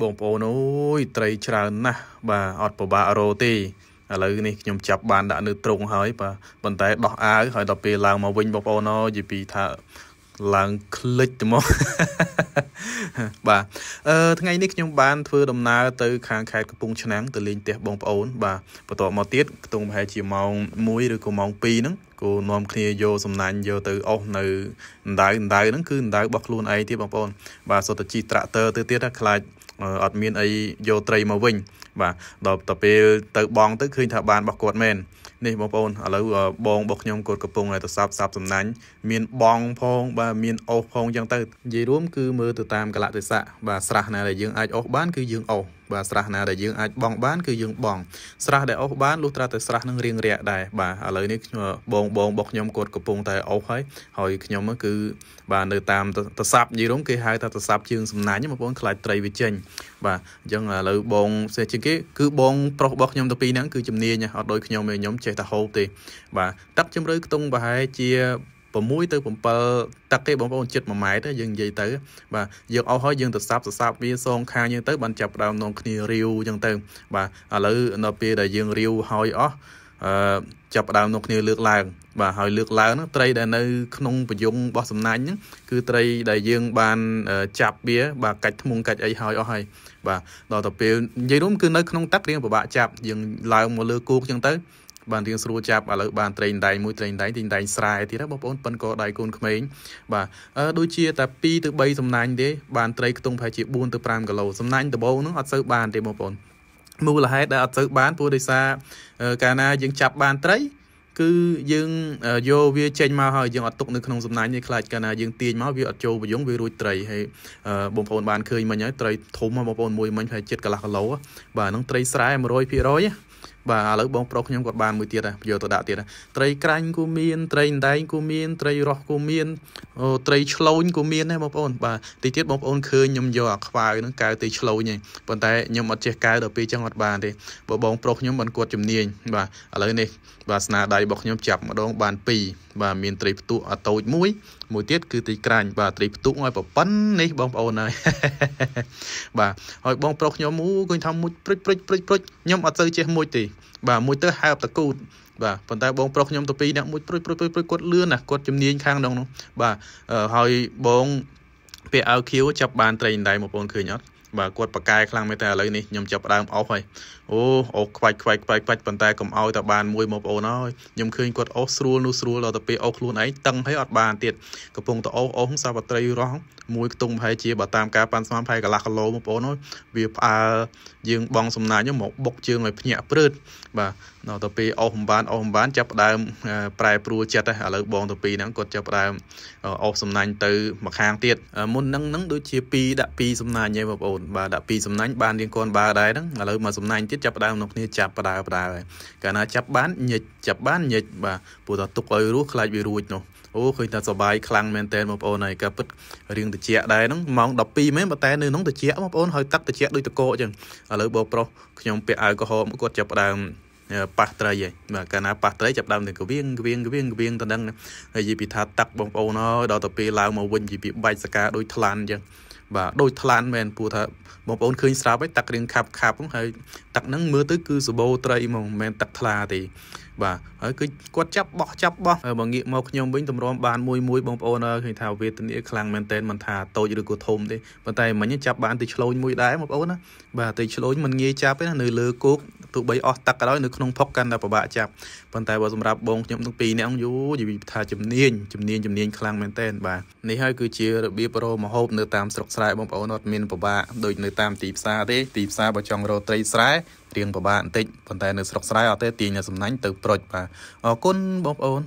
បងប្អូនអើយត្រីច្រើនណាស់បាទអត់ពិបាករកទេឥឡូវនេះខ្ញុំចាប់បានដាក់នៅត្រង់ហើយបាទប៉ុន្តែដោះអាវហើយដល់ពេលឡើងមកវិញបងប្អូនអើយនិយាយពីថាឡើងคลิกទៅមកបាទអឺថ្ងៃនេះខ្ញុំបានធ្វើដំណើរទៅ ខាងខេត្តកំពង់ឆ្នាំងទៅលេងផ្ទះបងប្អូន បាទបន្ទាប់មកទៀតខ្ទង់ប្រហែលជាម៉ោង1ឬក៏ម៉ោង2ហ្នឹងគូនាំគ្នាយកសំណាញ់យកទៅអស់នៅដណ្ដៅដណ្ដៅហ្នឹងគឺដណ្ដៅរបស់ខ្លួនឯងទៀតបងប្អូនបាទសុទ្ធតែជីត្រាក់ទ័រទៅទៀតណាខ្លាចអត់មានអីយកត្រីមកវិញបាទដល់ទៅពេលទៅបងទៅឃើញថាបានរបស់គាត់មែននេះបងប្អូនឥឡូវបងរបស់ខ្ញុំគាត់កំពុងតែទៅសាប់សាប់សំណាញ់មានបងផងបាទមានអុសផងអញ្ចឹងទៅនិយាយរួមគឺមើលទៅតាមកលៈទេសៈបាទស្រះណាដែលយើងអាចអុសបានគឺយើងអុសបាទស្រះណាដែលយើងអាចបងបានគឺយើងបងស្រះដែលអុសបានលុះត្រាតែស្រះនឹងរៀងរាក់ដែរបាទឥឡូវនេះខ្ញុំបងបងរបស់ខ្ញុំគាត់កំពុងតែអុសហើយហើយខ្ញុំគឺ បាទនៅតាមទៅសាប់និយាយរំគេហៅថាទៅសាប់ជើងសំណាញ់បងប្អូនខ្លាចត្រីវាចេញ បាទអញ្ចឹងឥឡូវបងផ្សេងជាងគេគឺបងប្រុសរបស់ខ្ញុំទៅពីរហ្នឹងគឺជំនាញអត់ដូចខ្ញុំទេខ្ញុំចេះតែហូបទេ បាទទឹកជំរឿខ្ទង់ប្រហែលជា6ទៅ7ទឹកទេបងប្អូនចិត្ត1ម៉ែត្រយើងនិយាយទៅបាទយើងអស់ហើយយើងទៅសាប់ទៅសាប់វាសងខាងយើងទៅបានចាប់ផ្ដើមនងគ្នារាវអញ្ចឹងទៅបាទឥឡូវនៅពេលដែលយើងរាវហើយអស់អឺចាប់ផ្ដើមនងគ្នាលើកឡើងបាទហើយលើកឡើងហ្នឹងត្រីដែលនៅក្នុងប្រយងរបស់សំណាញ់ហ្នឹងគឺត្រីដែលយើងបានចាប់វាបាទកាច់ធ្មងកាច់អីហើយអស់ហើយបាទដល់ទៅពេលនិយាយរួមគឺនៅក្នុងទឹករៀងពិបាកចាប់យើងឡើងមកលើគោកអញ្ចឹងទៅបានរៀងស្រួលចាប់ឥឡូវបានត្រេងដៃមួយត្រេងដៃទីដៃស្រែទៀតណាបងប្អូនប៉ិនក៏ដៃកូនក្មេងបាទដូចជាតែ2ទៅ3សំណាញ់ទេបានត្រីខ្ទង់ប្រហែលជា4ទៅ5គីឡូសំណាញ់ដំបូងហ្នឹងអត់សូវបានទេបងប្អូនមូលហេតុដែលអត់សូវបានព្រោះដោយសារកាលណាយើងចាប់បានត្រីគឺយើងយកវាចេញមកហើយយើងអត់ទុកនៅក្នុងសំណាញ់នេះខ្លាចកាលណាយើងទាញមកវាអត់ចូលប្រយងវារួចត្រីហើយបងប្អូនបានឃើញមិញហើយត្រីធំបងប្អូនមួយមិញប្រហែល7កន្លះគីឡូបាទហ្នឹងត្រីស្រែ100%បាទឥឡូវបងប្រុសខ្ញុំគាត់បានមួយទៀតដែរយកទៅដាក់ទៀតដែរត្រីក្រាញ់ក៏មានត្រីអណ្ដែងក៏មានត្រីរស់ក៏មានត្រីឆ្លូញក៏មានដែរបងប្អូនបាទតិចទៀតបងប្អូនឃើញខ្ញុំយកអាខ្វៅហ្នឹងកៅទៅឆ្លូញឯងប៉ុន្តែខ្ញុំអត់ចេះកៅដល់ពេលចឹងអត់បានទេបើបងប្រុសខ្ញុំមិនគាត់ជំនាញបាទឥឡូវនេះបាទស្នាដៃរបស់ខ្ញុំចាប់ម្ដងបាន2បាទមានត្រីផ្ទុះអាតូចមួយមួយទៀតគឺត្រីក្រាញ់បាទត្រីផ្ទុះឲ្យប្រប៉ិននេះបងប្អូនហើយបាទហើយបងប្រុសខ្ញុំអូឃើញថាមួយព្រិចព្រិចព្រិចព្រិចខ្ញុំអត់ទៅចេះមួយទេបាទមួយទៅហើបតកូតបាទប៉ុន្តែបងប្រុសខ្ញុំទៅពីរអ្នកមួយព្រួយព្រួយព្រួយគាត់លឿនណាគាត់ជំនាញខាងដងនោះបាទហើយបងពាក់អាវខៀវចាប់បានត្រីអណ្ដែងបងប្អូនឃើញអត់បាទគាត់ប្រកែខ្លាំងមែនតើឥឡូវនេះខ្ញុំចាប់ដើមអស់ហើយអូអូខ្វាច់ខ្វាច់ខ្វាច់ខ្វាច់ប៉ុន្តែកុំឲ្យតែបានមួយមកបងអូនអើយខ្ញុំឃើញគាត់អូសស្រួលនោះស្រួលដល់ទៅពេលអូសខ្លួនឯងតឹងហើយអត់បានទៀតកំពុងតែអូសអូសសាវត្រីរស់មួយខ្ទង់ប្រហែលជាបើតាមការប៉ាន់ស្មានប្រហែលកន្លះគីឡូបងអូនអើយវាផ្អើយើងបងសំណាញ់មកបុកជើងឲ្យភ្ញាក់ព្រឺតបាទដល់ទៅពេលអូសមិនបានអូសមិនបានចាប់ដើមប្រែប្រួលចិត្តហើយឥឡូវបងទៅពីហ្នឹងគាត់ចាប់ដើមអូសសំណាញ់ទៅម្ខាងទៀតមុនហ្នឹងហ្នឹងដូចជា2ដាក់2សំណាញ់ឯងបងអូនបាទដាក់ពីសំណាញ់បានរៀងកូនបាដែរហ្នឹងឥឡូវមកសំណាញ់ទៀតចាប់ដើមនរគ្នាចាប់បដើបដើហើយកាលណាចាប់បានញិចចាប់បានញិចបាទព្រោះថាទុកឲ្យរស់ខ្លាចវារួចនោះអូឃើញថាសបាយខ្លាំងមែនតើបងប្អូនហើយក៏ពិតរៀងតិចដែរហ្នឹងម៉ោង12មែនប៉ុន្តែនៅក្នុងតិចបងប្អូនហើយទឹកតិចដូចតកអញ្ចឹងឥឡូវបងប្រុសខ្ញុំពាក់អាវក្រហមគាត់ចាប់ដើមប៉ះត្រីហើយបាទកាលណាប៉ះត្រីចាប់ដើមនឹងកវៀងកវៀងកវៀងកវៀងទៅនឹងហើយនិយាយពីថាតាក់បងប្អូនអើយដល់ទៅពេលឡើងមកវិញនិយាយពីបាច់សកាដូចថ្លាន់អញ្ចឹងបាទដូចថ្លានមែនព្រោះថាបងប្អូនឃើញស្រាប់ហើយទឹករៀងខាប់ខាប់ហ្នឹងហើយទឹកហ្នឹងមើលទៅគឺសបោត្រីហ្មងមិនមែនទឹកថ្លាទេបាទហើយគឺគាត់ចាប់បោះចាប់បោះហើយមកងាកមកខ្ញុំវិញតម្រាំបានមួយមួយបងប្អូនអើឃើញថាវេទនាខ្លាំងមែនតើមិនថាតូចឬក៏ធំទេប៉ុន្តែមិញចាប់បានទៅឆ្លូញមួយដែរបងប្អូនណាបាទទៅឆ្លូញមិនងាយចាប់ទេណានៅលើគោកទោះបីអស់ទឹកក៏ដោយនៅក្នុងផុកកាន់តែពិបាកចាប់ប៉ុន្តែបើសម្រាប់បងខ្ញុំទាំងពីរនាក់យូនិយាយថាជំនាញជំនាញជំនាញខ្លាំងមែនតើបាទនេះហើយគឺជារបៀបរមហូបនៅតាមស្រុកស្រែបងប្អូនអត់មានពិបាកដូចនៅតាមទីផ្សារទេទីផ្សារបើចង់រកត្រីស្រែរៀងពិបាកបន្តិចប៉ុន្តែនៅស្រុកស្រែអត់ទេទាញសំណាញ់ទៅប្រុចបាទអរគុណបងប្អូន